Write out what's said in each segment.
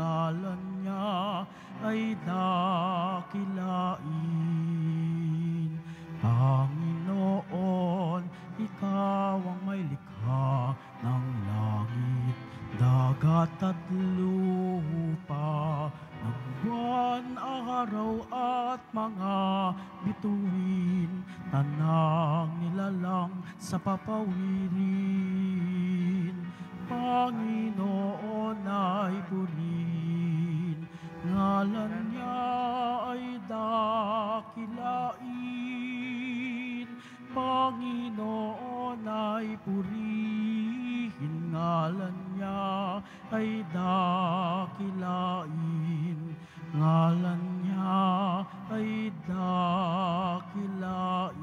ngalan niya ay dakilain. Panginoon, ikaw ang may likha ng langit, dagat at lupa, ng buwan, araw at mga bituin, tanang nilalang sa papawirin. Panginoon ay purin, ngalan niya ay dakilain. Panginoon ay purihin, ngalan niya ay dakilain. Ngalan niya ay dakilain.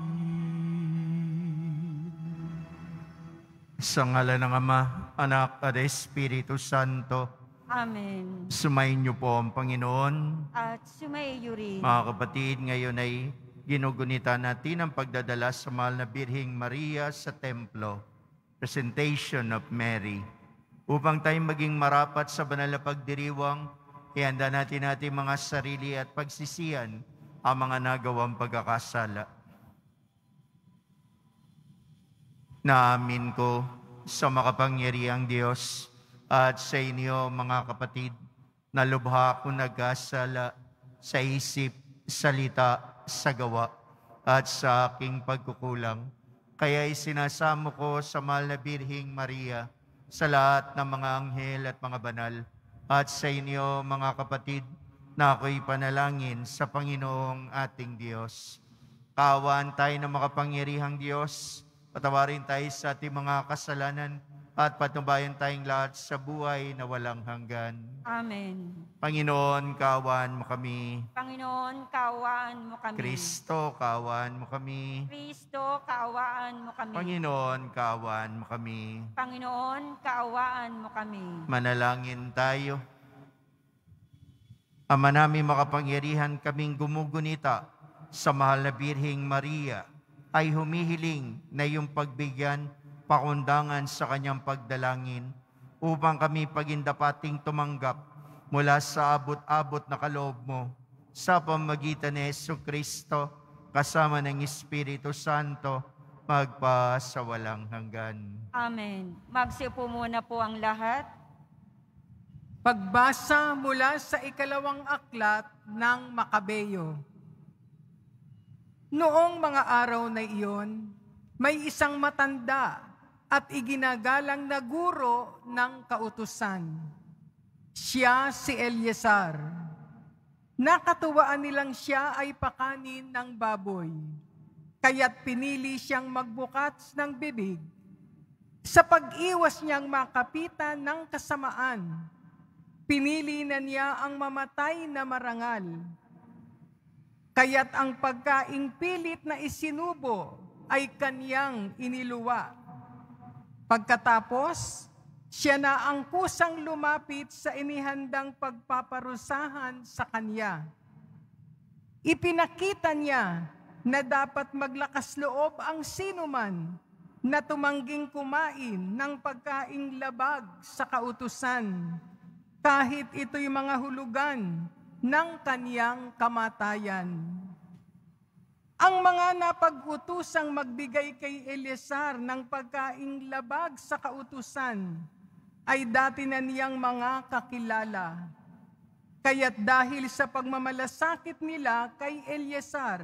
Sa ngalan ng Ama, Anak at Espiritu Santo. Amen. Sumayin niyo po ang Panginoon. At sumayin rin. Mga kapatid, ngayon ay ginugunita natin ang pagdadala sa mahal na Birhing Maria sa templo. Presentation of Mary. Upang tayong maging marapat sa banal na pagdiriwang, ihanda natin natin mga sarili at pagsisiyan ang mga nagawang pagkakasala. Naamin ko sa makapangyariang Diyos at sa inyo mga kapatid na lubha kung nagkasala sa isip, salita, sa gawa at sa aking pagkukulang. Kaya isinasamo ko sa mahal na Birhing Maria sa lahat ng mga anghel at mga banal at sa inyo mga kapatid na ako'y panalangin sa Panginoong ating Diyos. Kawan tayo ng makapangyarihang Diyos Patawarin tayo sa ating mga kasalanan at patnubayan tayong lahat sa buhay na walang hanggan. Amen. Panginoon, kawan mo kami. Panginoon, kawan mo kami. Kristo, kawan mo kami. Kristo, kawan mo kami. Panginoon, kawan mo kami. Panginoon, kawan mo kami. Manalangin tayo. Ama namin makapangyarihan kaming gumugunita sa mahal na Birhing Maria ay humihiling na iyong pagbigyan pakundangan sa kanyang pagdalangin upang kami pagindapating tumanggap mula sa abot-abot na kaloob mo sa pamagitan ni Yesu Kristo kasama ng Espiritu Santo magpa sa walang hanggan. Amen. Magsipo muna po ang lahat. Pagbasa mula sa ikalawang aklat ng Makabeo. Noong mga araw na iyon, may isang matanda at iginagalang na guro ng kautusan. Siya si Eleazar. Nakatuwaan nilang siya ay pakanin ng baboy, kaya't pinili siyang magbukats ng bibig. Sa pag-iwas niyang makapitan ng kasamaan, pinili na niya ang mamatay na marangal Kaya't ang pagkaing pilit na isinubo ay kaniyang iniluwa. Pagkatapos, siya na ang kusang lumapit sa inihandang pagpaparusahan sa kanya. Ipinakita niya na dapat maglakas loob ang sinuman na tumangging kumain ng pagkaing labag sa kautusan, kahit ito'y mga hulugan ng kaniyang kamatayan. Ang mga napag-utusang magbigay kay Eleazar ng pagkaing labag sa kautusan ay dati na niyang mga kakilala. Kaya't dahil sa pagmamalasakit nila kay Eleazar,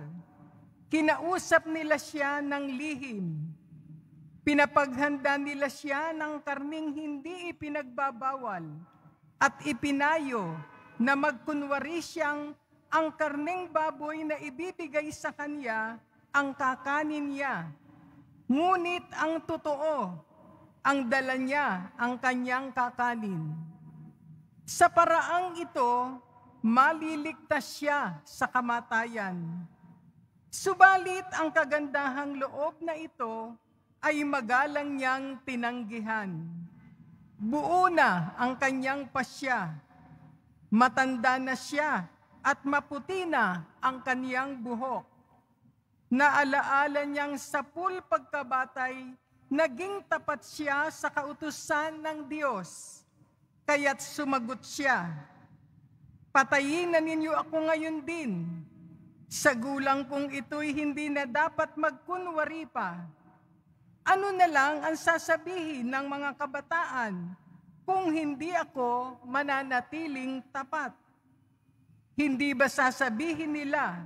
kinausap nila siya ng lihim. Pinapaghanda nila siya ng karning hindi ipinagbabawal at ipinayo na magkunwari siyang ang karneng baboy na ibibigay sa kanya ang kakanin niya. Ngunit ang totoo, ang dala niya ang kanyang kakanin. Sa paraang ito, maliligtas siya sa kamatayan. Subalit ang kagandahang loob na ito ay magalang niyang tinanggihan. Buo na ang kanyang pasya Matanda na siya at maputi na ang kaniyang buhok. Naalaala niyang sa pul pagkabatay, naging tapat siya sa kautusan ng Diyos, kaya't sumagot siya, Patayin na ninyo ako ngayon din. Sa gulang kong ito'y hindi na dapat magkunwari pa. Ano na lang ang sasabihin ng mga kabataan kung hindi ako mananatiling tapat? Hindi ba sasabihin nila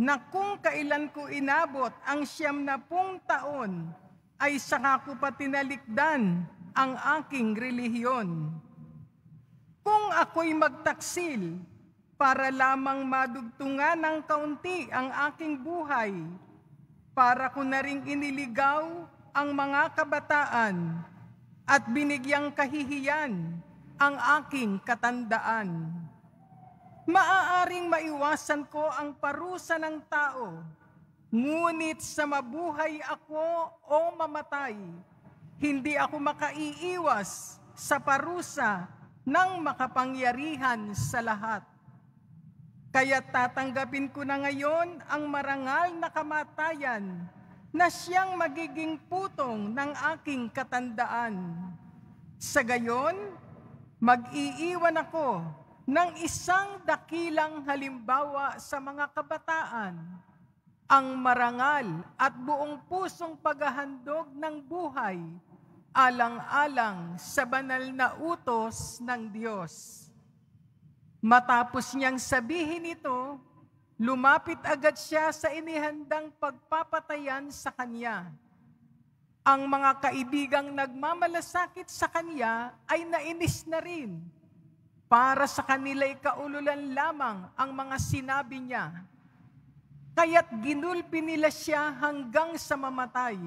na kung kailan ko inabot ang siyam na pung taon ay saka ko pa tinalikdan ang aking relihiyon? Kung ako'y magtaksil para lamang madugtungan ng kaunti ang aking buhay, para ko na rin iniligaw ang mga kabataan at binigyang kahihiyan ang aking katandaan. Maaaring maiwasan ko ang parusa ng tao, ngunit sa mabuhay ako o mamatay, hindi ako makaiiwas sa parusa ng makapangyarihan sa lahat. Kaya tatanggapin ko na ngayon ang marangal na kamatayan na siyang magiging putong ng aking katandaan. Sa gayon, mag-iiwan ako ng isang dakilang halimbawa sa mga kabataan, ang marangal at buong pusong paghahandog ng buhay, alang-alang sa banal na utos ng Diyos. Matapos niyang sabihin ito, Lumapit agad siya sa inihandang pagpapatayan sa kanya. Ang mga kaibigang nagmamalasakit sa kanya ay nainis na rin. Para sa kanila kaululan lamang ang mga sinabi niya. Kaya't ginulpi nila siya hanggang sa mamatay.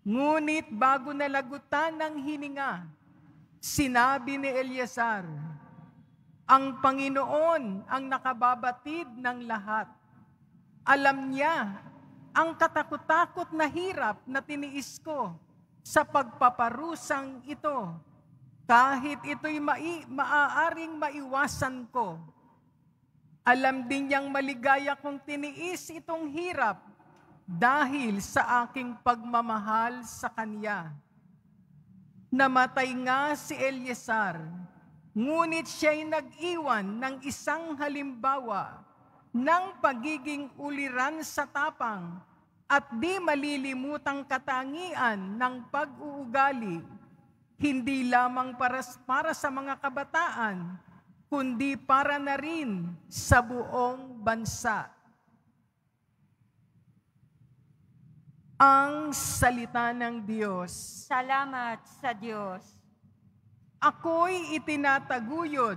Ngunit bago nalagutan ng hininga, sinabi ni Eliasar, ang Panginoon ang nakababatid ng lahat. Alam niya ang katakot-takot na hirap na tiniis ko sa pagpaparusang ito. Kahit ito'y mai, maaaring maiwasan ko. Alam din niyang maligaya kong tiniis itong hirap dahil sa aking pagmamahal sa Kanya. Namatay nga si Eleazar Ngunit siya'y nag-iwan ng isang halimbawa ng pagiging uliran sa tapang at di malilimutang katangian ng pag-uugali, hindi lamang para, para sa mga kabataan, kundi para na rin sa buong bansa. Ang salita ng Diyos. Salamat sa Diyos. Ako'y itinataguyod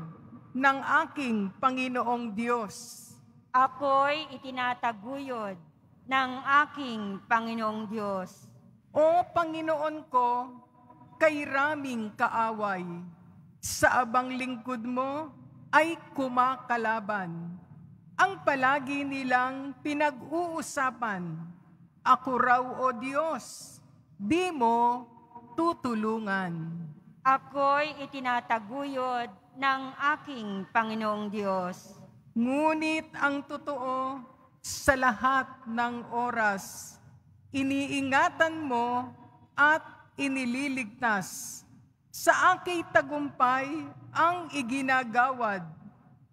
ng aking Panginoong Diyos. Ako'y itinataguyod ng aking Panginoong Diyos. O Panginoon ko, kay raming kaaway, sa abang lingkod mo ay kumakalaban. Ang palagi nilang pinag-uusapan, ako raw o Diyos, di mo tutulungan. Ako'y itinataguyod ng aking Panginoong Diyos. Ngunit ang totoo, sa lahat ng oras, iniingatan mo at inililigtas. Sa aking tagumpay ang iginagawad,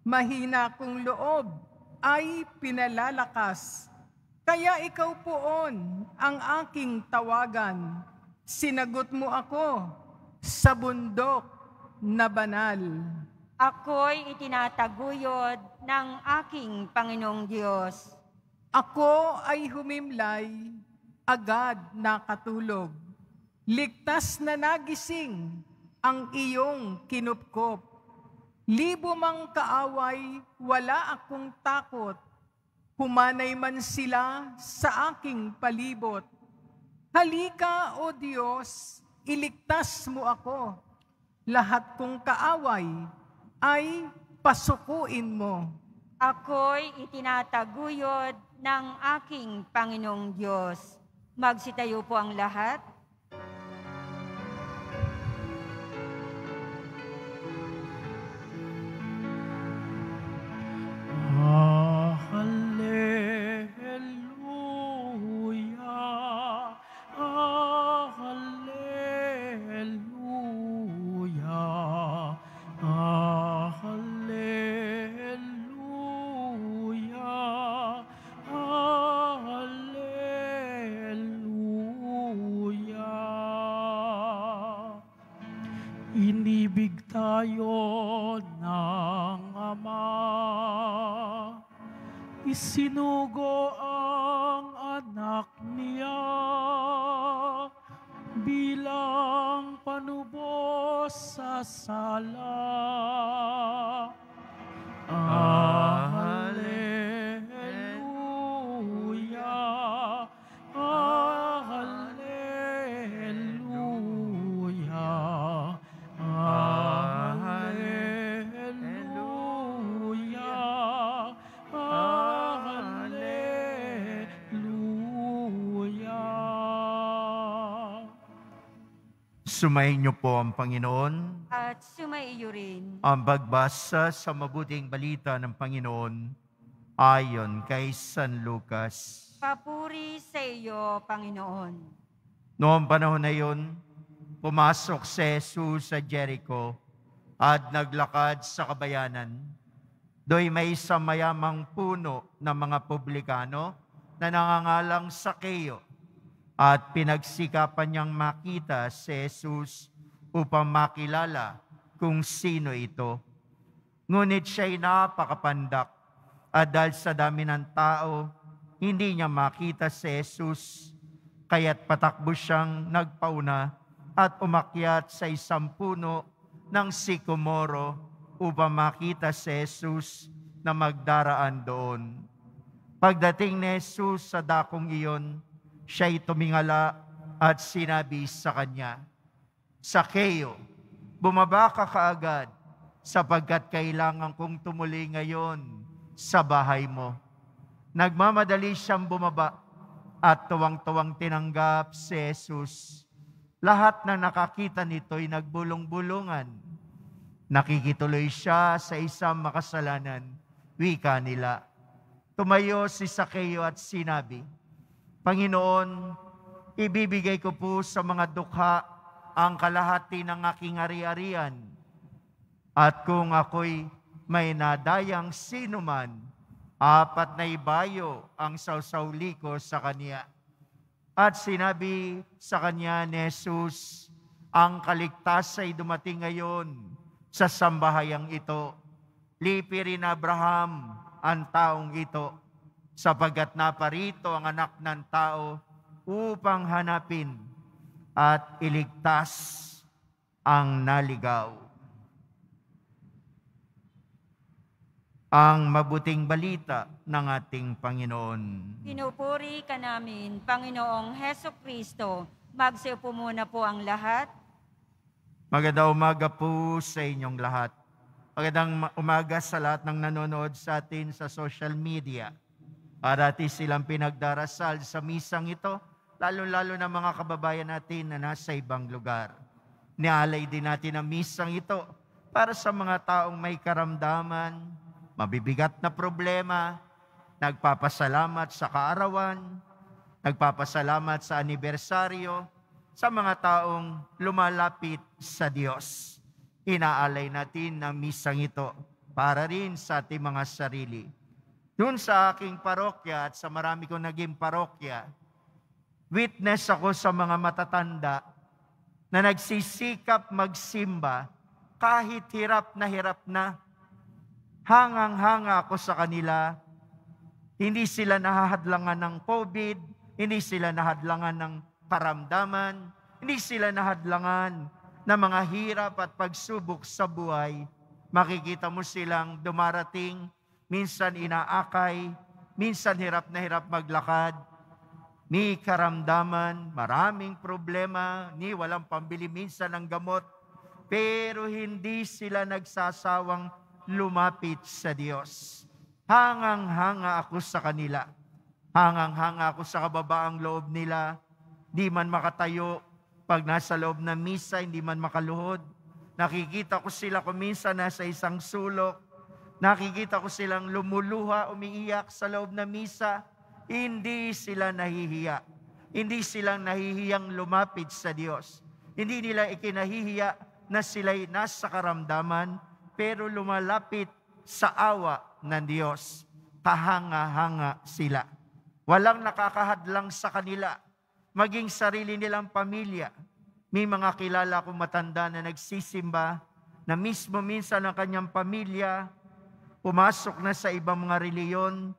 mahina kong loob ay pinalalakas. Kaya ikaw poon ang aking tawagan. Sinagot mo ako sa bundok na banal. Ako'y itinataguyod ng aking Panginoong Diyos. Ako ay humimlay, agad nakatulog. Ligtas na nagising ang iyong kinupkop. Libo mang kaaway, wala akong takot. Humanay man sila sa aking palibot. Halika, O Diyos, Iligtas mo ako. Lahat kong kaaway ay pasukuin mo. Ako'y itinataguyod ng aking Panginoong Diyos. Magsitayo po ang lahat. Sumayin niyo po ang Panginoon. At sumaiyo rin. Ang pagbasa sa mabuting balita ng Panginoon ayon kay San Lucas. Papuri sa iyo, Panginoon. Noong panahon na iyon, pumasok si Jesus sa Jericho at naglakad sa kabayanan. Do'y may isang mayamang puno ng mga publikano na nangangalang sa keyo at pinagsikapan niyang makita si Jesus upang makilala kung sino ito. Ngunit siya'y napakapandak at dahil sa dami ng tao, hindi niya makita si Jesus, kaya't patakbo siyang nagpauna at umakyat sa isang puno ng sikomoro upang makita si Jesus na magdaraan doon. Pagdating ni Jesus sa dakong iyon, siya'y tumingala at sinabi sa kanya, Sakeo, bumaba ka kaagad sapagkat kailangan kong tumuli ngayon sa bahay mo. Nagmamadali siyang bumaba at tuwang-tuwang tinanggap si Jesus. Lahat na nakakita nito ay nagbulong-bulungan. Nakikituloy siya sa isang makasalanan, wika nila. Tumayo si Sakeo at sinabi, Panginoon, ibibigay ko po sa mga dukha ang kalahati ng aking ari-arian. At kung ako'y may nadayang sino man, apat na ibayo ang sawsawli ko sa kanya. At sinabi sa kanya ni Jesus, ang kaligtas ay dumating ngayon sa sambahayang ito. Lipi rin Abraham ang taong ito sabagat naparito ang anak ng tao upang hanapin at iligtas ang naligaw. Ang mabuting balita ng ating Panginoon. Pinupuri ka namin, Panginoong Heso Kristo. Magsiupo muna po ang lahat. Magandang umaga po sa inyong lahat. Magandang umaga sa lahat ng nanonood sa atin sa social media Parati silang pinagdarasal sa misang ito, lalo-lalo na mga kababayan natin na nasa ibang lugar. Nialay din natin ang misang ito para sa mga taong may karamdaman, mabibigat na problema, nagpapasalamat sa kaarawan, nagpapasalamat sa anibersaryo, sa mga taong lumalapit sa Diyos. Inaalay natin ang misang ito para rin sa ating mga sarili noon sa aking parokya at sa marami kong naging parokya, witness ako sa mga matatanda na nagsisikap magsimba kahit hirap na hirap na. Hangang-hanga ako sa kanila. Hindi sila nahahadlangan ng COVID, hindi sila nahadlangan ng paramdaman, hindi sila nahadlangan ng mga hirap at pagsubok sa buhay. Makikita mo silang dumarating minsan inaakay, minsan hirap na hirap maglakad, ni karamdaman, maraming problema, ni walang pambili minsan ng gamot, pero hindi sila nagsasawang lumapit sa Diyos. Hangang-hanga ako sa kanila. Hangang-hanga ako sa kababaang loob nila. Di man makatayo pag nasa loob ng misa, hindi man makaluhod. Nakikita ko sila kuminsan nasa isang sulok Nakikita ko silang lumuluha, umiiyak sa loob na misa. Hindi sila nahihiya. Hindi silang nahihiyang lumapit sa Diyos. Hindi nila ikinahihiya na sila'y nasa karamdaman, pero lumalapit sa awa ng Diyos. Kahanga-hanga sila. Walang nakakahadlang sa kanila, maging sarili nilang pamilya. May mga kilala kong matanda na nagsisimba, na mismo minsan ang kanyang pamilya, pumasok na sa ibang mga reliyon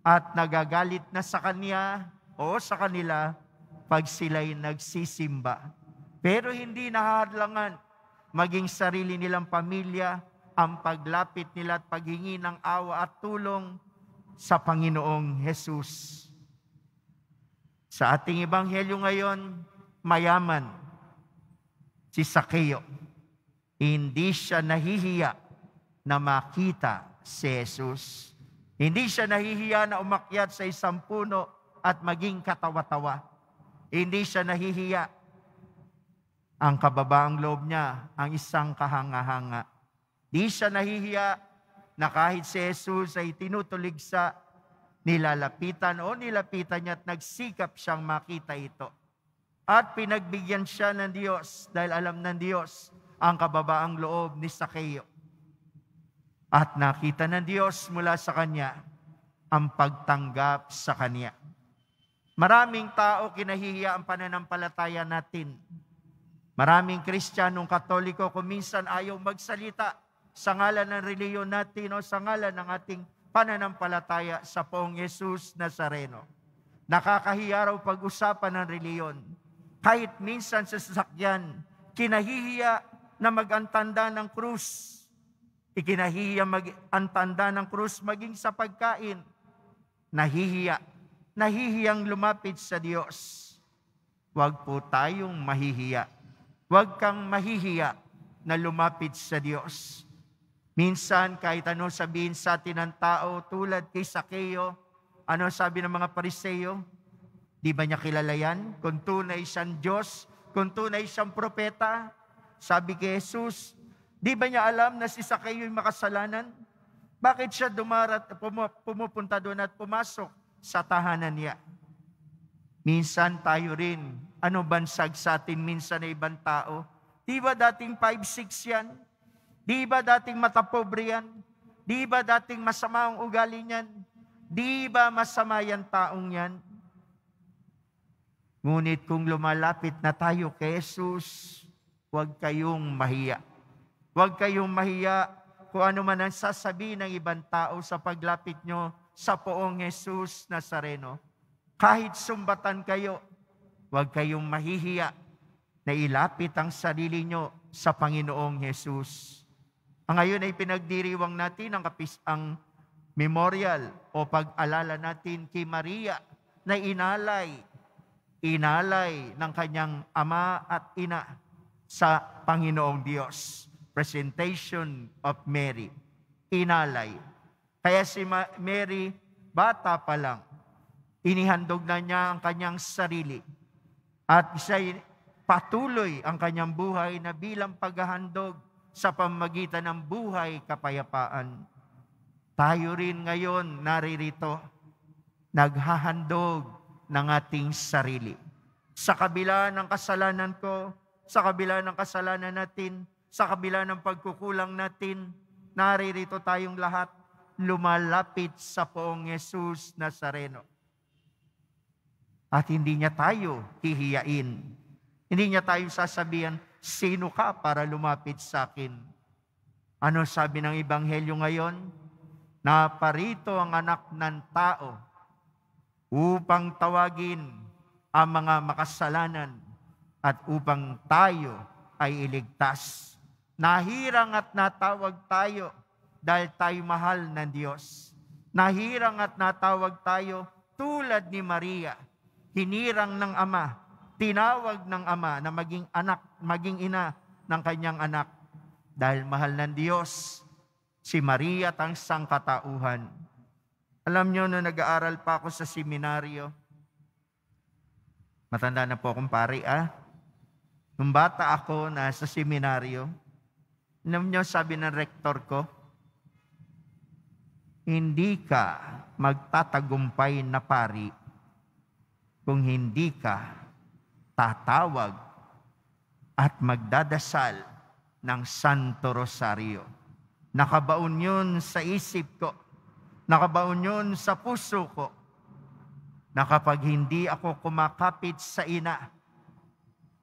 at nagagalit na sa kanya o sa kanila pag sila'y nagsisimba. Pero hindi nahadlangan maging sarili nilang pamilya ang paglapit nila at paghingi ng awa at tulong sa Panginoong Hesus. Sa ating ebanghelyo ngayon, mayaman si Sakeo. Hindi siya nahihiya na makita si Jesus. Hindi siya nahihiya na umakyat sa isang puno at maging katawa-tawa. Hindi siya nahihiya. Ang kababaang loob niya, ang isang kahanga-hanga. Hindi siya nahihiya na kahit si Jesus ay tinutulig sa nilalapitan o nilapitan niya at nagsikap siyang makita ito. At pinagbigyan siya ng Diyos dahil alam ng Diyos ang kababaang loob ni Sakeo. At nakita ng Diyos mula sa kanya ang pagtanggap sa kanya. Maraming tao kinahihiya ang pananampalataya natin. Maraming Kristiyanong Katoliko kuminsan ayaw magsalita sa ngalan ng reliyon natin o sa ngalan ng ating pananampalataya sa poong Yesus Nazareno. Nakakahiya raw pag-usapan ng reliyon. Kahit minsan sa sasakyan, kinahihiya na magantanda ng krus Ikinahihiya mag, ang tanda ng krus maging sa pagkain. Nahihiya. Nahihiyang lumapit sa Diyos. Huwag po tayong mahihiya. Huwag kang mahihiya na lumapit sa Diyos. Minsan, kahit ano sabihin sa atin ng tao, tulad kay Sakeo, ano sabi ng mga pariseyo? Di ba niya kilala yan? Kung tunay siyang Diyos, kung tunay siyang propeta, sabi kay Jesus, Di ba niya alam na si Sakeo ay makasalanan? Bakit siya dumarat, pumupunta doon at pumasok sa tahanan niya? Minsan tayo rin, ano bansag sa atin minsan ay ibang tao? Di ba dating 5-6 yan? Di ba dating matapobre yan? Di ba dating masama ang ugali niyan? Di ba masama yan taong yan? Ngunit kung lumalapit na tayo kay Jesus, huwag kayong mahiya Huwag kayong mahiya kung ano man ang sasabihin ng ibang tao sa paglapit nyo sa poong Jesus Nazareno. Kahit sumbatan kayo, huwag kayong mahihiya na ilapit ang sarili nyo sa Panginoong Jesus. Ang ngayon ay pinagdiriwang natin ang, kapis, ang memorial o pag-alala natin kay Maria na inalay, inalay ng kanyang ama at ina sa Panginoong Diyos presentation of Mary, inalay. Kaya si Mary, bata pa lang, inihandog na niya ang kanyang sarili. At siya patuloy ang kanyang buhay na bilang paghahandog sa pamagitan ng buhay kapayapaan. Tayo rin ngayon naririto, naghahandog ng ating sarili. Sa kabila ng kasalanan ko, sa kabila ng kasalanan natin, sa kabila ng pagkukulang natin, naririto tayong lahat lumalapit sa poong Yesus Nazareno. At hindi niya tayo hihiyain. Hindi niya tayo sasabihan, sino ka para lumapit sa akin? Ano sabi ng Ebanghelyo ngayon? Naparito ang anak ng tao upang tawagin ang mga makasalanan at upang tayo ay iligtas. Nahirang at natawag tayo dahil tayo mahal ng Diyos. Nahirang at natawag tayo tulad ni Maria, hinirang ng Ama, tinawag ng Ama na maging anak, maging ina ng kanyang anak. Dahil mahal ng Diyos, si Maria at ang sangkatauhan. Alam nyo, no nag-aaral pa ako sa seminaryo, matanda na po akong pari, ah, nung bata ako na sa seminaryo, alam nyo, sabi ng rektor ko, hindi ka magtatagumpay na pari kung hindi ka tatawag at magdadasal ng Santo Rosario. Nakabaon yun sa isip ko. Nakabaon yun sa puso ko. Na kapag hindi ako kumakapit sa ina,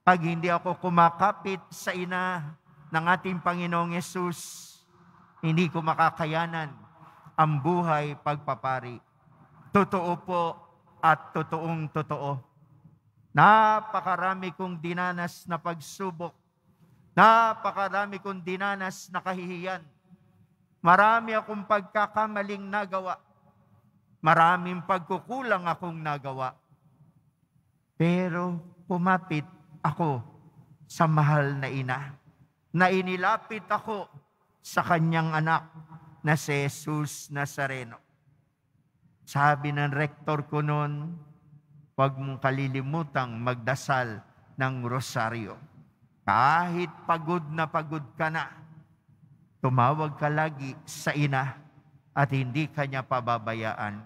pag hindi ako kumakapit sa ina, ng ating Panginoong Yesus, hindi ko makakayanan ang buhay pagpapari. Totoo po at totoong totoo. Napakarami kong dinanas na pagsubok. Napakarami kong dinanas na kahihiyan. Marami akong pagkakamaling nagawa. Maraming pagkukulang akong nagawa. Pero pumapit ako sa mahal na ina na inilapit ako sa kanyang anak na si Jesus Nazareno. Sabi ng rektor ko noon, huwag mong kalilimutang magdasal ng rosaryo. Kahit pagod na pagod ka na, tumawag ka lagi sa ina at hindi kanya pababayaan.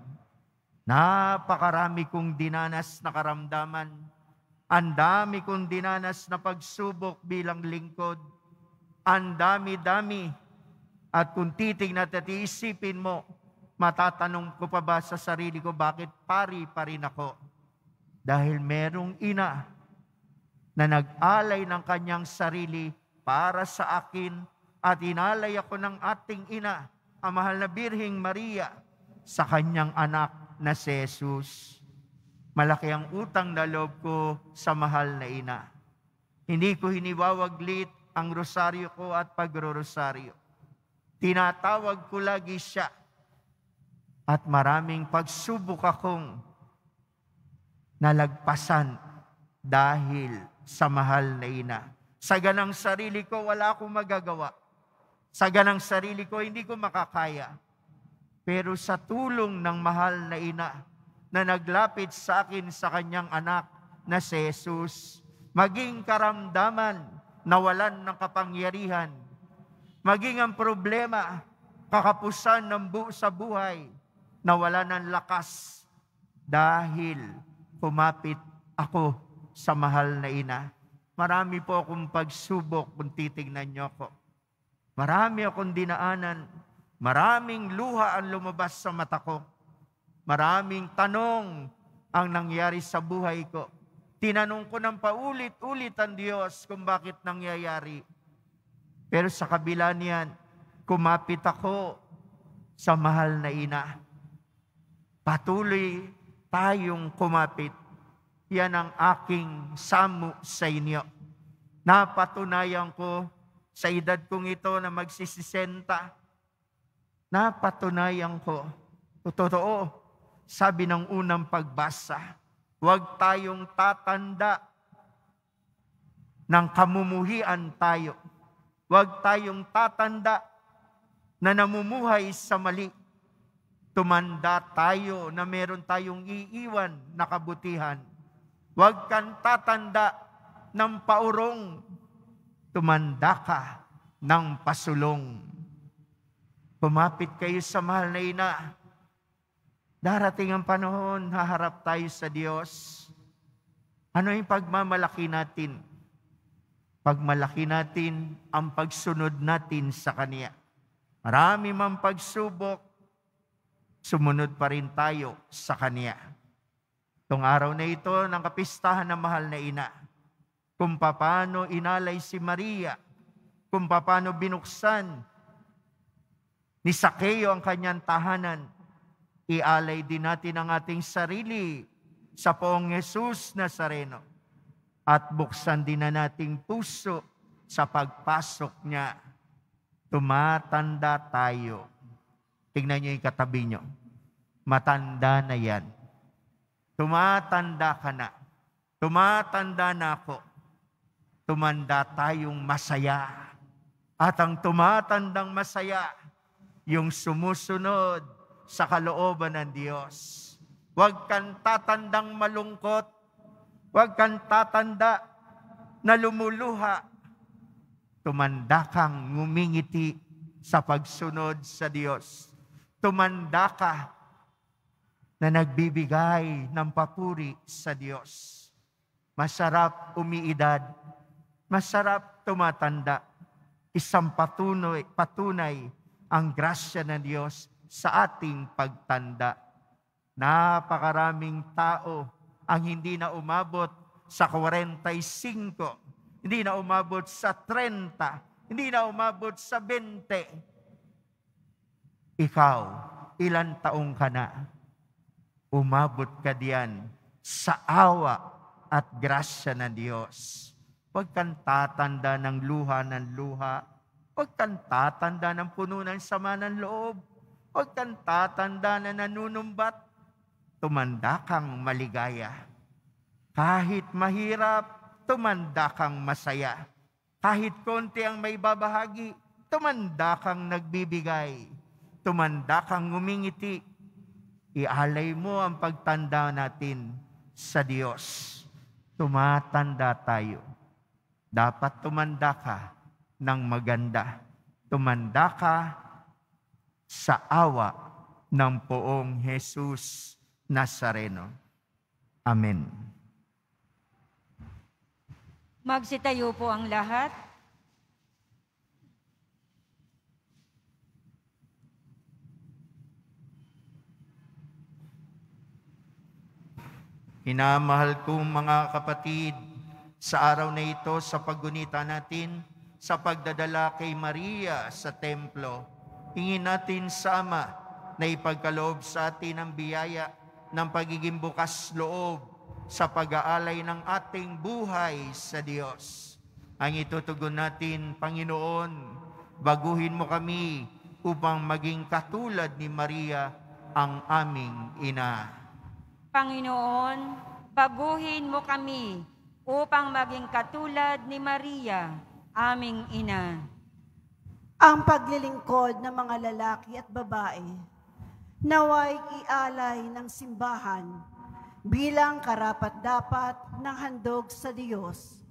Napakarami kong dinanas na karamdaman. Ang dami kong dinanas na pagsubok bilang lingkod ang dami-dami. At kung titignan at iisipin mo, matatanong ko pa ba sa sarili ko, bakit pari pa rin ako? Dahil merong ina na nag-alay ng kanyang sarili para sa akin at inalay ako ng ating ina, ang mahal na Birhing Maria, sa kanyang anak na si Jesus. Malaki ang utang na loob ko sa mahal na ina. Hindi ko hiniwawaglit ang rosaryo ko at pagro Tinatawag ko lagi siya at maraming pagsubok akong nalagpasan dahil sa mahal na ina. Sa ganang sarili ko, wala akong magagawa. Sa ganang sarili ko, hindi ko makakaya. Pero sa tulong ng mahal na ina na naglapit sa akin sa kanyang anak na si Jesus, maging karamdaman nawalan ng kapangyarihan. Maging ang problema, kakapusan ng bu sa buhay, nawalan ng lakas dahil pumapit ako sa mahal na ina. Marami po akong pagsubok kung titignan niyo ako. Marami akong dinaanan. Maraming luha ang lumabas sa mata ko. Maraming tanong ang nangyari sa buhay ko. Tinanong ko ng paulit-ulit ang Diyos kung bakit nangyayari. Pero sa kabila niyan, kumapit ako sa mahal na ina. Patuloy tayong kumapit. Yan ang aking samu sa inyo. Napatunayan ko sa edad kong ito na magsisisenta, napatunayan ko, totoo, sabi ng unang pagbasa, Huwag tayong tatanda ng kamumuhian tayo. Huwag tayong tatanda na namumuhay sa mali. Tumanda tayo na meron tayong iiwan na kabutihan. Huwag kang tatanda ng paurong. Tumanda ka ng pasulong. Pumapit kayo sa mahal na ina Darating ang panahon, haharap tayo sa Diyos. Ano yung pagmamalaki natin? Pagmalaki natin ang pagsunod natin sa Kanya. Marami mang pagsubok, sumunod pa rin tayo sa Kanya. Itong araw na ito ng kapistahan ng mahal na ina, kung paano inalay si Maria, kung paano binuksan ni Sakeo ang kanyang tahanan, ialay din natin ang ating sarili sa poong Jesus Nazareno at buksan din na nating puso sa pagpasok niya. Tumatanda tayo. Tingnan niyo yung katabi niyo. Matanda na yan. Tumatanda ka na. Tumatanda na ako. Tumanda tayong masaya. At ang tumatandang masaya, yung sumusunod sa kalooban ng Diyos. Huwag kang tatandang malungkot. Huwag kang tatanda na lumuluha. Tumanda kang ngumingiti sa pagsunod sa Diyos. Tumanda ka na nagbibigay ng papuri sa Diyos. Masarap umiidad. Masarap tumatanda. Isang patunay, patunay ang grasya ng Diyos sa ating pagtanda. Napakaraming tao ang hindi na umabot sa 45, hindi na umabot sa 30, hindi na umabot sa 20. Ikaw, ilan taong ka na? Umabot ka diyan sa awa at grasya ng Diyos. Huwag kang tatanda ng luha ng luha. Huwag kang tatanda ng puno ng sama ng loob o kang tatanda na nanunumbat, tumanda kang maligaya. Kahit mahirap, tumanda kang masaya. Kahit konti ang may babahagi, tumanda kang nagbibigay. Tumanda kang ngumingiti. Ialay mo ang pagtanda natin sa Diyos. Tumatanda tayo. Dapat tumanda ka ng maganda. Tumanda ka sa awa ng poong Jesus Nazareno. Amen. Magsitayo po ang lahat. Inamahal kong mga kapatid, sa araw na ito sa paggunita natin sa pagdadala kay Maria sa templo, Tingin natin sama na ipagkaloob sa atin ang biyaya ng pagiging bukas loob sa pag-aalay ng ating buhay sa Diyos. Ang itutugon natin, Panginoon, baguhin mo kami upang maging katulad ni Maria ang aming ina. Panginoon, baguhin mo kami upang maging katulad ni Maria, aming ina. Ang paglilingkod ng mga lalaki at babae naway ialay ng simbahan bilang karapat-dapat ng handog sa Diyos.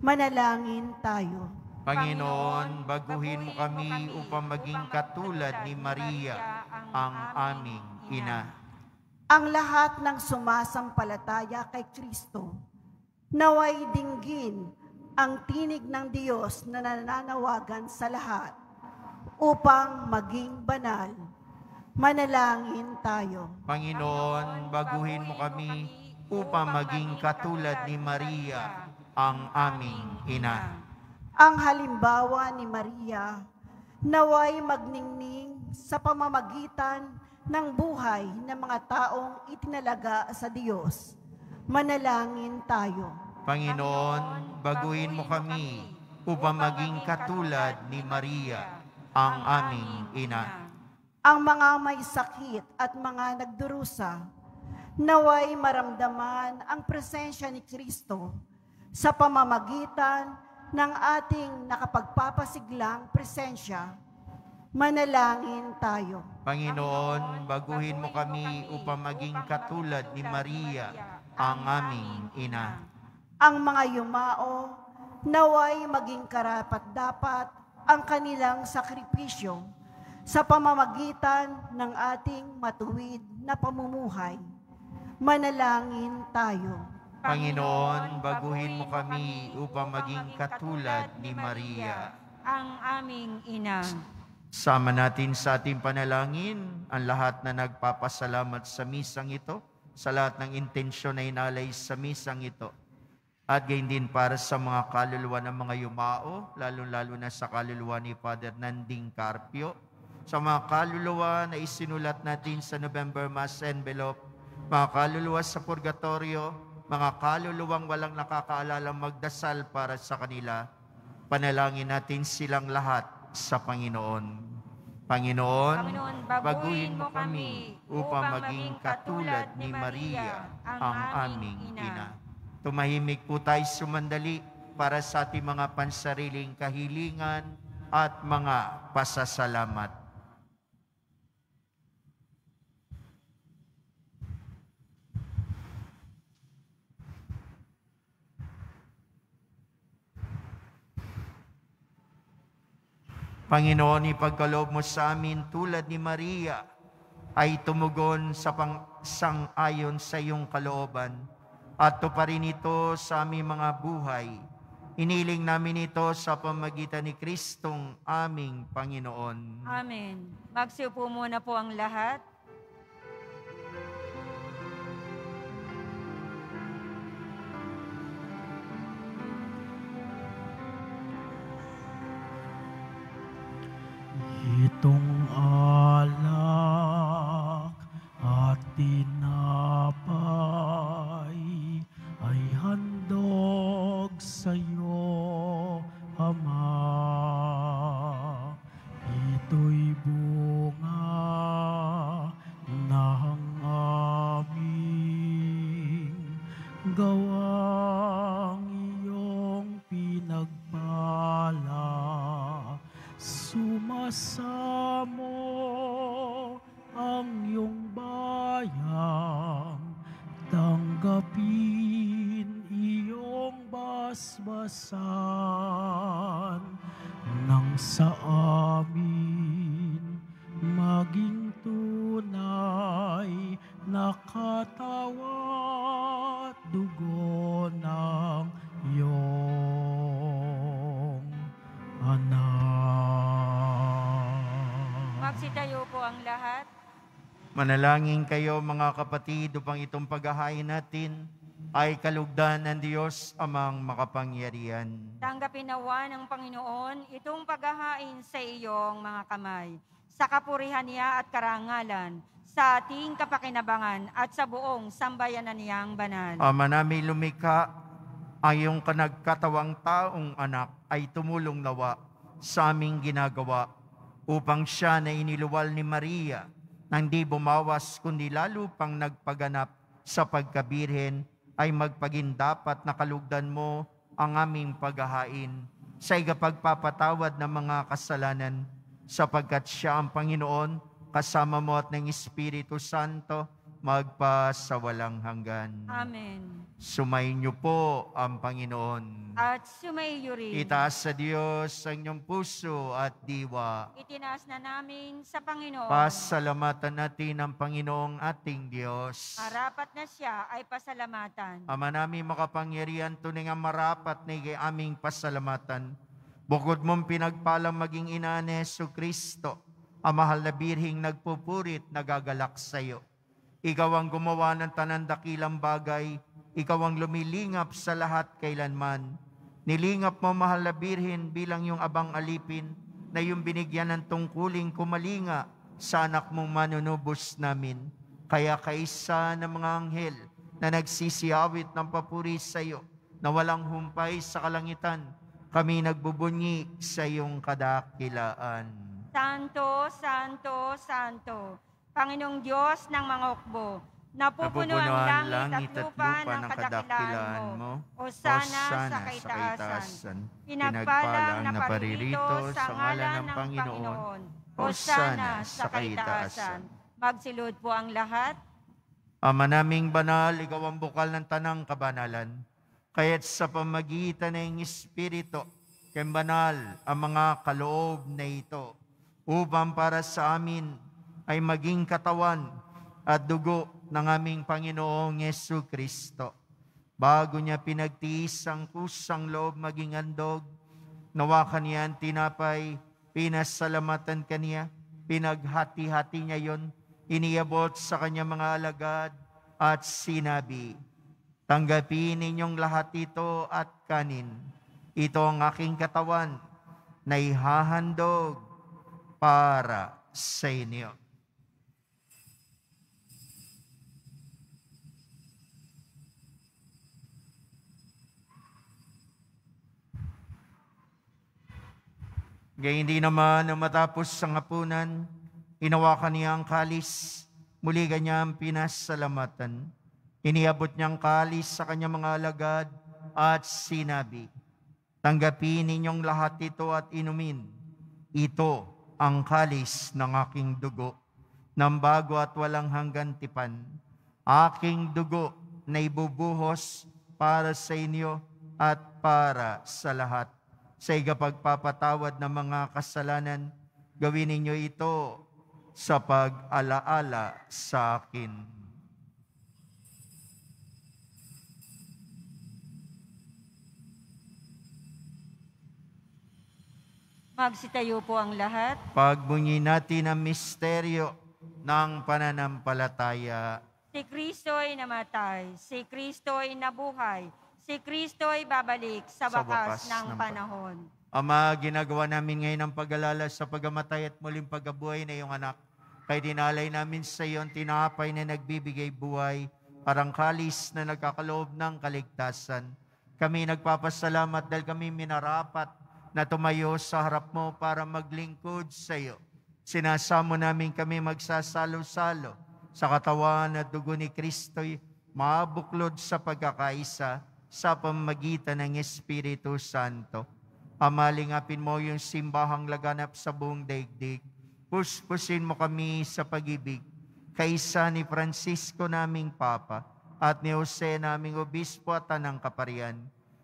Manalangin tayo. Panginoon, baguhin mo kami upang maging katulad ni Maria, ang aming ina. Ang lahat ng sumasampalataya kay Kristo, naway dinggin ang tinig ng Diyos na nananawagan sa lahat upang maging banal. Manalangin tayo. Panginoon, baguhin mo kami upang maging katulad ni Maria, ang aming ina. Ang halimbawa ni Maria, naway magningning sa pamamagitan ng buhay ng mga taong itinalaga sa Diyos. Manalangin tayo. Panginoon, baguhin mo kami upang maging katulad ni Maria, ang aming ina. Ang mga may sakit at mga nagdurusa, naway maramdaman ang presensya ni Kristo sa pamamagitan ng ating nakapagpapasiglang presensya. Manalangin tayo. Panginoon, baguhin mo kami upang maging katulad ni Maria, ang aming ina. Ang mga yumao, naway maging karapat dapat ang kanilang sakripisyo sa pamamagitan ng ating matuwid na pamumuhay. Manalangin tayo. Panginoon, baguhin mo kami upang maging katulad ni Maria, ang aming ina. Sama natin sa ating panalangin ang lahat na nagpapasalamat sa misang ito, sa lahat ng intensyon na inalay sa misang ito at gayon din para sa mga kaluluwa ng mga yumao, lalo-lalo na sa kaluluwa ni Father Nanding Carpio, sa mga kaluluwa na isinulat natin sa November Mass Envelope, mga kaluluwa sa purgatorio, mga kaluluwang walang nakakaalalang magdasal para sa kanila, panalangin natin silang lahat sa Panginoon. Panginoon, Panginoon baguhin mo kami upang maging katulad ni Maria, ang aming ina. Tumahimik po tayo sumandali para sa ating mga pansariling kahilingan at mga pasasalamat. Panginoon, ipagkaloob mo sa amin tulad ni Maria ay tumugon sa pang sang ayon sa iyong kalooban at tuparin ito sa aming mga buhay. Iniling namin ito sa pamagitan ni Kristong aming Panginoon. Amen. Magsiupo muna po ang lahat. Itong uh... gawang iyong pinagpala sumasamo ang iyong bayan tanggapin iyong basbasan nang saan Manalangin kayo mga kapatid upang itong paghahain natin ay kalugdan ng Diyos amang makapangyarihan. Tanggapin nawa ng Panginoon itong paghahain sa iyong mga kamay, sa kapurihan niya at karangalan, sa ating kapakinabangan at sa buong sambayanan niyang banal. Ama namin lumika, ang iyong kanagkatawang taong anak ay tumulong nawa sa aming ginagawa upang siya na iniluwal ni Maria nang di bumawas kundi lalo pang nagpaganap sa pagkabirhen ay magpaging dapat nakalugdan mo ang aming paghahain sa igapagpapatawad ng mga kasalanan sapagkat siya ang Panginoon kasama mo at ng Espiritu Santo magpasawalang hanggan. Amen. Sumayin niyo po ang Panginoon. At sumaiyo rin. Itaas sa Diyos ang inyong puso at diwa. Itinaas na namin sa Panginoon. Pasalamatan natin ang Panginoong ating Diyos. Marapat na siya ay pasalamatan. Ama namin makapangyarihan, tunay nga marapat na aming pasalamatan. Bukod mong pinagpalang maging ina ni Yesu Kristo, ang mahal na birhing nagpupurit, nagagalak sa iyo. Ikaw ang gumawa ng tanandakilang bagay, ikaw ang lumilingap sa lahat kailanman. Nilingap mo, mahal na birhen, bilang yung abang alipin na yung binigyan ng tungkuling kumalinga sa anak mong manunubos namin. Kaya kaisa ng mga anghel na nagsisiawit ng papuri sa iyo, na walang humpay sa kalangitan, kami nagbubunyi sa iyong kadakilaan. Santo, Santo, Santo, Panginoong Diyos ng mga ukbo, Napupuno ang langit at lupa ng kadakilaan mo, o sana, sana sa kaitaasan. Pinagpalang na paririto sa ngalan ng Panginoon, o sana sa kaitaasan. Magsilod po ang lahat. Ama naming banal, ikaw ang bukal ng tanang kabanalan. Kaya't sa pamagitan ng Espiritu, kay banal ang mga kaloob na ito upang para sa amin ay maging katawan at dugo ng aming Panginoong Yesu Kristo. Bago niya pinagtiis ang kusang loob maging andog, nawa kaniya ang tinapay, pinasalamatan kaniya, pinaghati-hati niya yon, iniabot sa kanya mga alagad at sinabi, Tanggapin ninyong lahat ito at kanin. Ito ang aking katawan na ihahandog para sa inyo. Gay hindi naman na matapos ang hapunan, inawakan niya ang kalis, muli ganya ang pinasalamatan. Iniabot niya ang kalis sa kanyang mga alagad at sinabi, Tanggapin ninyong lahat ito at inumin. Ito ang kalis ng aking dugo, ng bago at walang hanggan tipan. Aking dugo na ibubuhos para sa inyo at para sa lahat sa igapagpapatawad ng mga kasalanan, gawin ninyo ito sa pag-alaala sa akin. Magsitayo po ang lahat. Pagbunyi natin ang misteryo ng pananampalataya. Si Kristo ay namatay, si Kristo ay nabuhay, si Kristo ay babalik sa wakas, ng, ng panahon. Ama, ginagawa namin ngayon ang pag-alala sa pagamatay at muling pagabuhay na iyong anak. Kay dinalay namin sa iyo ang tinapay na nagbibigay buhay, parang kalis na nagkakaloob ng kaligtasan. Kami nagpapasalamat dahil kami minarapat na tumayo sa harap mo para maglingkod sa iyo. Sinasamo namin kami magsasalo-salo sa katawan at dugo ni Kristo'y mabuklod sa pagkakaisa sa pamagitan ng Espiritu Santo. Pamalingapin mo yung simbahang laganap sa buong daigdig. Puspusin mo kami sa pag-ibig kaysa ni Francisco naming Papa at ni Jose naming Obispo at Tanang Kaparian.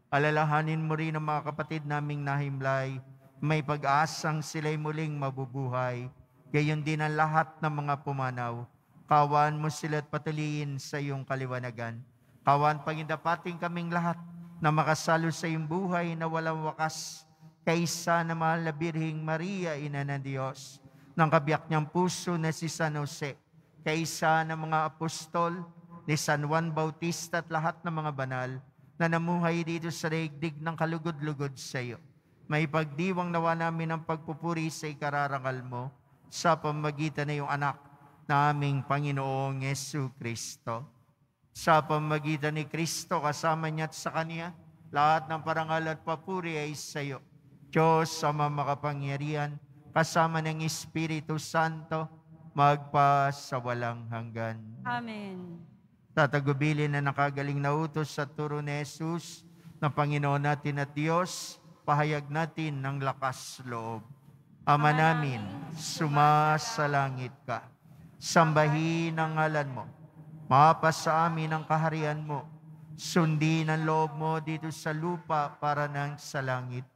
Alalahanin mo rin ang mga kapatid naming nahimlay, may pag-asang sila'y muling mabubuhay. Gayon din ang lahat ng mga pumanaw. Kawan mo sila at patuloyin sa iyong kaliwanagan. Awan, pangindapating kaming lahat na makasalo sa iyong buhay na walang wakas kaysa na mahal na Birhing Maria, Ina ng Diyos, ng kabiyak niyang puso na si San Jose, kaysa ng mga apostol ni San Juan Bautista at lahat ng mga banal na namuhay dito sa daigdig ng kalugod-lugod sa iyo. May pagdiwang nawa namin ang pagpupuri sa ikararangal mo sa pamagitan ng iyong anak na aming Panginoong Yesu Kristo sa pamagitan ni Kristo kasama niya at sa Kanya, lahat ng parangal at papuri ay sa iyo. Diyos sama makapangyarihan, kasama ng Espiritu Santo, magpa sa walang hanggan. Amen. Tatagubilin na nakagaling na utos sa turo ni Jesus, na Panginoon natin at Diyos, pahayag natin ng lakas loob. Ama namin, suma sa langit ka. Sambahin ang ngalan mo Mapas sa amin ang kaharian mo. Sundin ang loob mo dito sa lupa para nang sa langit.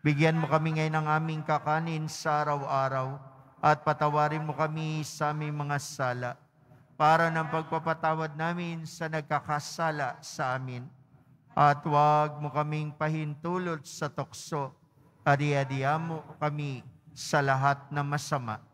Bigyan mo kami ngayon ng aming kakanin sa araw-araw at patawarin mo kami sa aming mga sala para ng pagpapatawad namin sa nagkakasala sa amin. At huwag mo kaming pahintulot sa tukso. Adi-adiya mo kami sa lahat na masama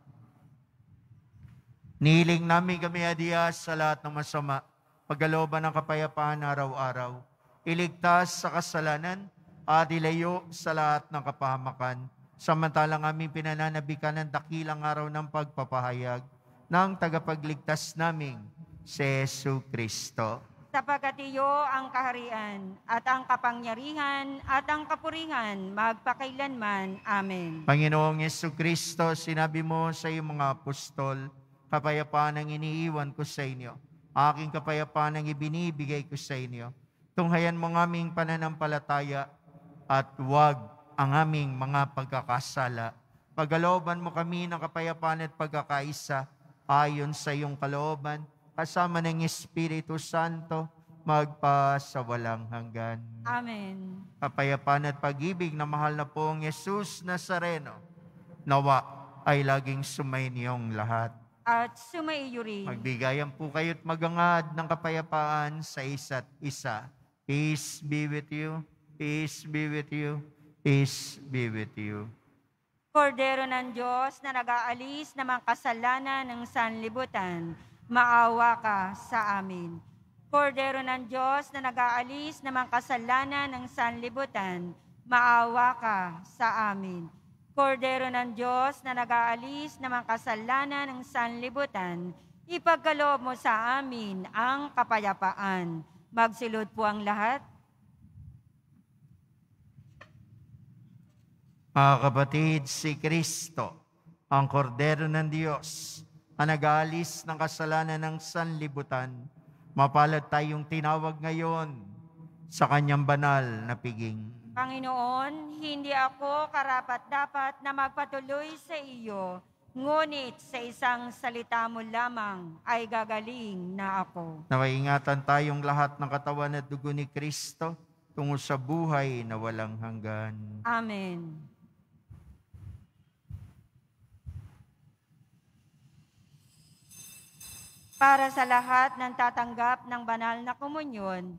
Niling namin kami adiyas ah, sa lahat ng masama, pagaloban ng kapayapaan araw-araw, iligtas sa kasalanan, at ilayo sa lahat ng kapahamakan, samantalang aming pinananabikan ng dakilang araw ng pagpapahayag ng tagapagligtas naming si Yesu Kristo. Sapagat iyo ang kaharian at ang kapangyarihan at ang kapurihan magpakailanman. Amen. Panginoong Yesu Kristo, sinabi mo sa iyong mga apostol, kapayapaan ang iniiwan ko sa inyo. Aking kapayapaan ang ibinibigay ko sa inyo. Tunghayan mo ng aming pananampalataya at huwag ang aming mga pagkakasala. Pagaloban mo kami ng kapayapaan at pagkakaisa ayon sa iyong kalooban kasama ng Espiritu Santo magpa sa walang hanggan. Amen. Kapayapaan at pag-ibig na mahal na pong Yesus Nazareno, nawa ay laging sumainiyong lahat at sumaiyo rin. Magbigayan po kayo at magangad ng kapayapaan sa isa't isa. Peace be with you. Peace be with you. Peace be with you. Kordero ng Diyos na nag-aalis ng mga kasalanan ng sanlibutan, maawa ka sa amin. Kordero ng Diyos na nag-aalis ng mga kasalanan ng sanlibutan, maawa ka sa amin. Kordero ng Diyos na nag-aalis ng mga kasalanan ng sanlibutan, ipagkaloob mo sa amin ang kapayapaan. Magsilod po ang lahat. Mga kapatid, si Kristo, ang kordero ng Diyos, ang nag-aalis ng kasalanan ng sanlibutan, mapalad tayong tinawag ngayon sa kanyang banal na piging. Panginoon, hindi ako karapat-dapat na magpatuloy sa iyo, ngunit sa isang salita mo lamang ay gagaling na ako. Nawaingatan tayong lahat ng katawan at dugo ni Kristo tungo sa buhay na walang hanggan. Amen. para sa lahat ng tatanggap ng banal na komunyon,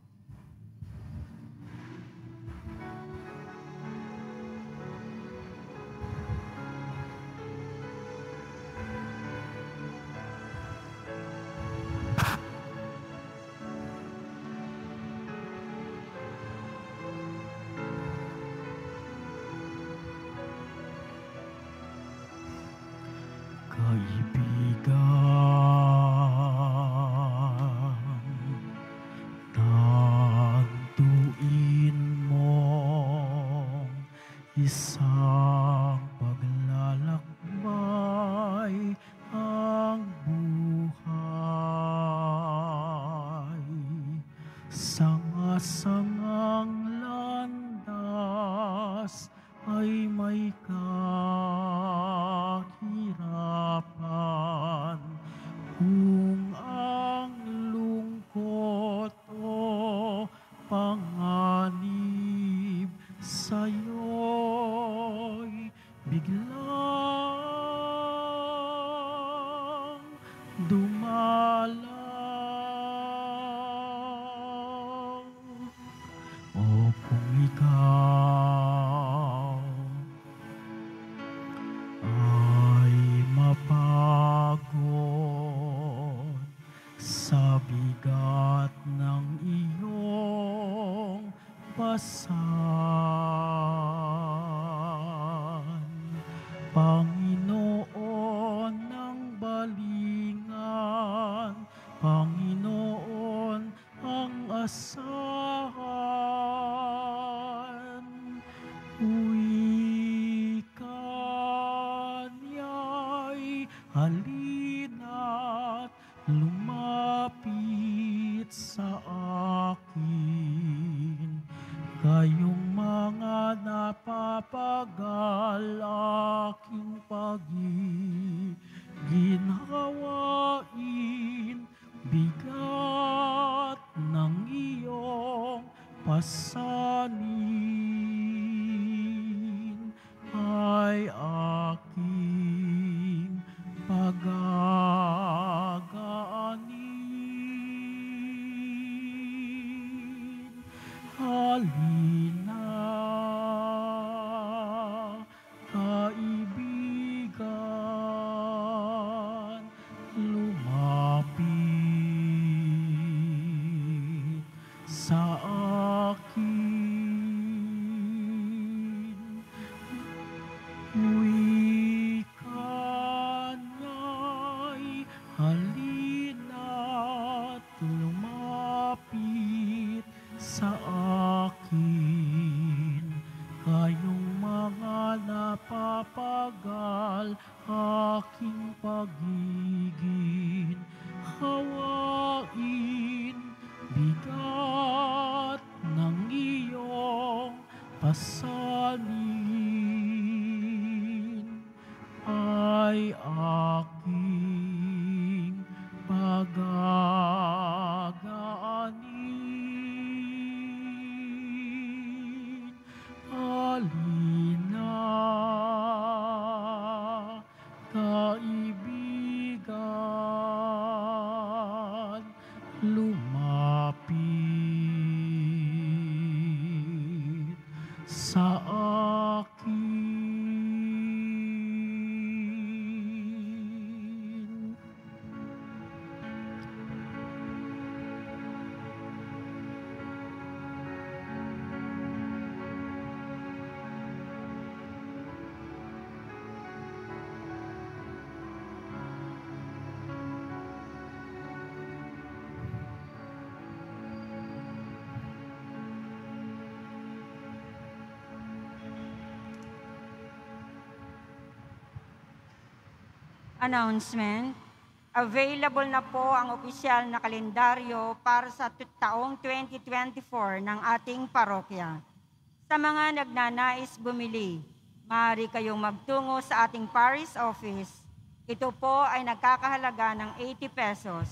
is so Son uwi kanya'y halin. Announcement. Available na po ang opisyal na kalendaryo para sa taong 2024 ng ating parokya. Sa mga nagnanais bumili, maaari kayong magtungo sa ating parish office. Ito po ay nagkakahalaga ng 80 pesos.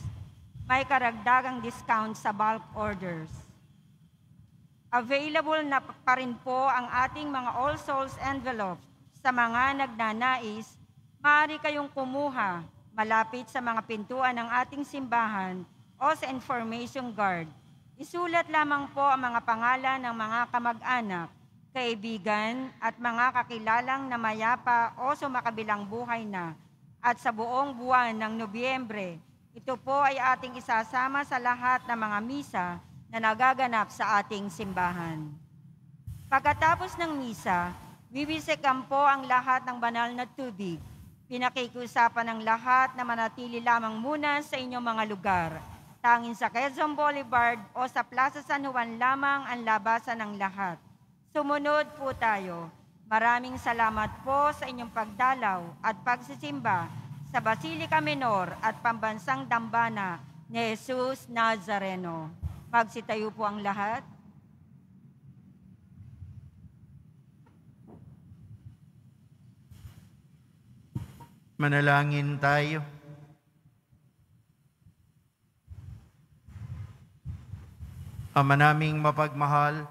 May karagdagang discount sa bulk orders. Available na pa rin po ang ating mga All Souls envelope sa mga nagnanais maaari kayong kumuha malapit sa mga pintuan ng ating simbahan o sa information guard. Isulat lamang po ang mga pangalan ng mga kamag-anak, kaibigan at mga kakilalang na mayapa o sumakabilang buhay na. At sa buong buwan ng Nobyembre, ito po ay ating isasama sa lahat ng mga misa na nagaganap sa ating simbahan. Pagkatapos ng misa, bibisikan po ang lahat ng banal na tubig Pinakikiusapan ng lahat na manatili lamang muna sa inyong mga lugar. Tangin sa Quezon Boulevard o sa Plaza San Juan lamang ang labasan ng lahat. Sumunod po tayo. Maraming salamat po sa inyong pagdalaw at pagsisimba sa Basilica Menor at Pambansang Dambana ni Jesus Nazareno. Magsitayo po ang lahat. Manalangin tayo. Ama naming mapagmahal,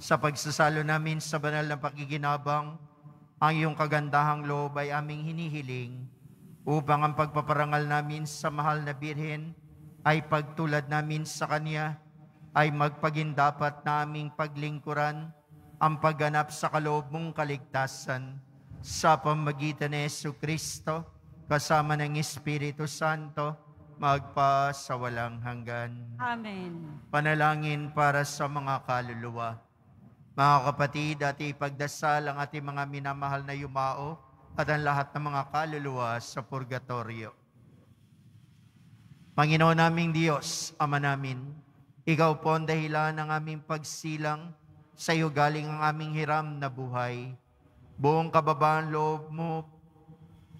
sa pagsasalo namin sa banal na pakikinabang, ang iyong kagandahang loob ay aming hinihiling upang ang pagpaparangal namin sa mahal na Birhen ay pagtulad namin sa Kanya ay magpaging dapat naming paglingkuran ang pagganap sa kaloob mong kaligtasan sa pamagitan ni Yesu Kristo, kasama ng Espiritu Santo, magpa sa walang hanggan. Amen. Panalangin para sa mga kaluluwa. Mga kapatid, at ipagdasal ang ating mga minamahal na yumao at ang lahat ng mga kaluluwa sa purgatorio. Panginoon naming Diyos, Ama namin, Ikaw po ang dahilan ng aming pagsilang, sa iyo galing ang aming hiram na buhay buong kababaan loob mo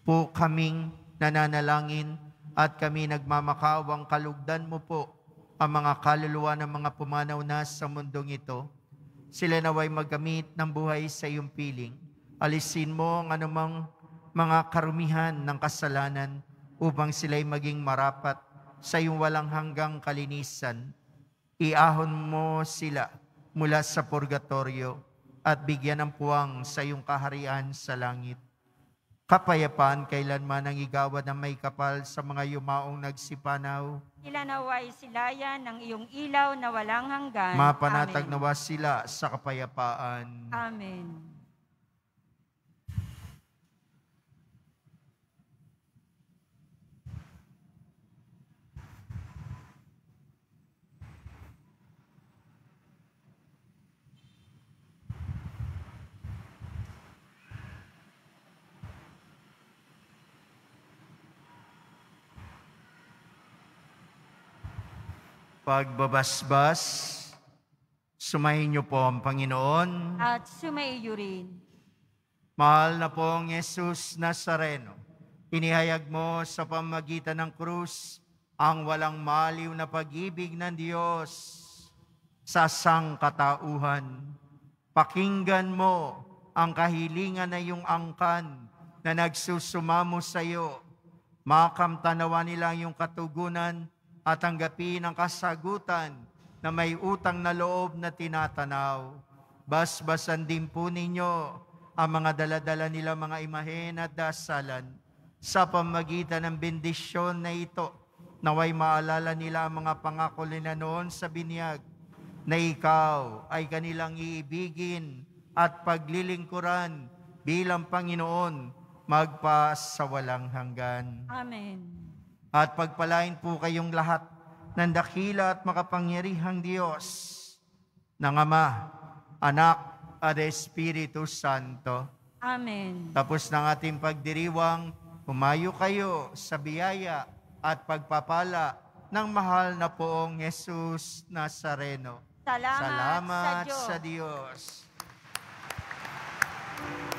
po kaming nananalangin at kami nagmamakawang kalugdan mo po ang mga kaluluwa ng mga pumanaw na sa mundong ito. Sila naway magamit ng buhay sa iyong piling. Alisin mo ang anumang mga karumihan ng kasalanan upang sila'y maging marapat sa iyong walang hanggang kalinisan. Iahon mo sila mula sa purgatorio at bigyan ng puwang sa iyong kaharian sa langit. Kapayapaan kailanman ang igawad ng may kapal sa mga yumaong nagsipanaw. Sila silayan ng iyong ilaw na walang hanggan. Mapanatag nawa sila sa kapayapaan. Amen. pagbabasbas, sumayin niyo po ang Panginoon. At sumaiyo rin. Mahal na pong Yesus Nazareno, inihayag mo sa pamagitan ng krus ang walang maliw na pag-ibig ng Diyos sa sangkatauhan. Pakinggan mo ang kahilingan na iyong angkan na nagsusumamo sa iyo. Makamtanawa nila yung katugunan at tanggapin ang kasagutan na may utang na loob na tinatanaw. Basbasan din po ninyo ang mga daladala nila mga imahen at dasalan sa pamagitan ng bendisyon na ito. Naway maalala nila ang mga pangako nila noon sa binyag na ikaw ay kanilang iibigin at paglilingkuran bilang Panginoon magpa sa walang hanggan. Amen. At pagpalain po kayong lahat ng dakila at makapangyarihang Diyos, ng Ama, Anak, at Espiritu Santo. Amen. Tapos ng ating pagdiriwang, humayo kayo sa biyaya at pagpapala ng mahal na poong Yesus Nazareno. Salamat, Salamat sa Diyos. Sa Diyos.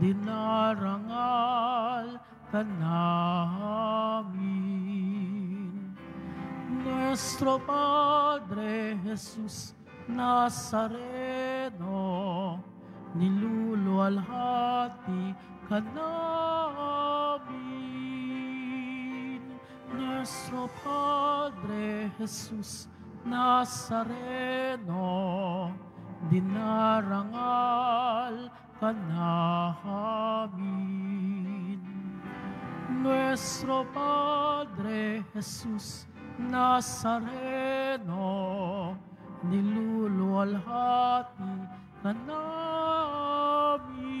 dinarangal ka namin. Nuestro Padre Jesus Nazareno, nilulualhati ka namin. Nuestro Padre Jesus Nazareno, dinarangal ka ka Nuestro Padre Jesus Nazareno, niluluwalhati ka namin.